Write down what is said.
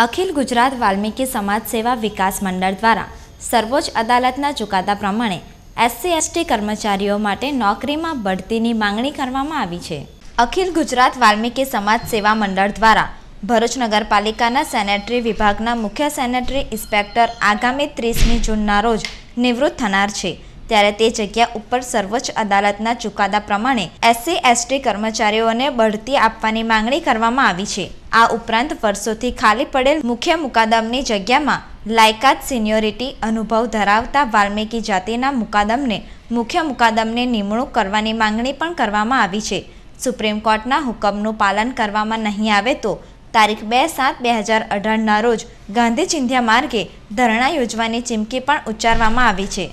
અખિલ ગુજરાત વાલ્મીકી સમાજ સેવા વિકાસ મંડળ દ્વારા સર્વોચ્ચ અદાલતના ચુકાદા પ્રમાણે એસસી એસટી કર્મચારીઓ માટે નોકરીમાં બઢતીની માંગણી કરવામાં આવી છે અખિલ ગુજરાત વાલ્મીકી સમાજ સેવા મંડળ દ્વારા ભરૂચ નગરપાલિકાના સેનેટરી વિભાગના મુખ્ય સેનેટરી ઇન્સ્પેક્ટર આગામી ત્રીસમી જૂનના રોજ નિવૃત્ત થનાર છે ત્યારે તે જગ્યા ઉપર સર્વોચ્ચ અદાલતના ચુકાદા પ્રમાણે એસસી એસટી કર્મચારીઓને બઢતી આપવાની માંગણી કરવામાં આવી છે આ ઉપરાંત વર્ષોથી ખાલી પડેલ મુખ્ય મુકાદમની જગ્યામાં લાયકાત સિનિયોરિટી અનુભવ ધરાવતા વાલ્મીકી જાતિના મુકાદમને મુખ્ય મુકાદમની નિમણૂક કરવાની માંગણી પણ કરવામાં આવી છે સુપ્રીમ કોર્ટના હુકમનું પાલન કરવામાં નહીં આવે તો તારીખ બે સાત બે હજાર અઢારના રોજ ગાંધી ચિંધ્યા માર્ગે ધરણા યોજવાની ચીમકી પણ ઉચ્ચારવામાં આવી છે